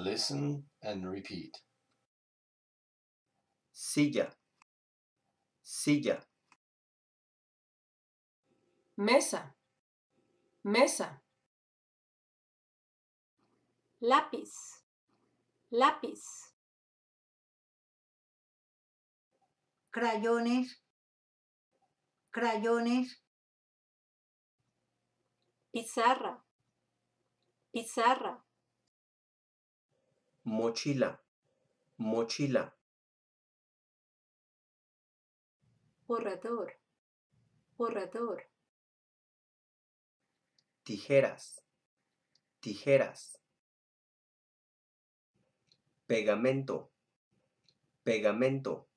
Listen and repeat. Silla. Silla. Mesa. Mesa. Lápiz. Lápiz. Crayones. Crayones. Pizarra. Pizarra. mochila, mochila. Borrador, borrador. Tijeras, tijeras. Pegamento, pegamento.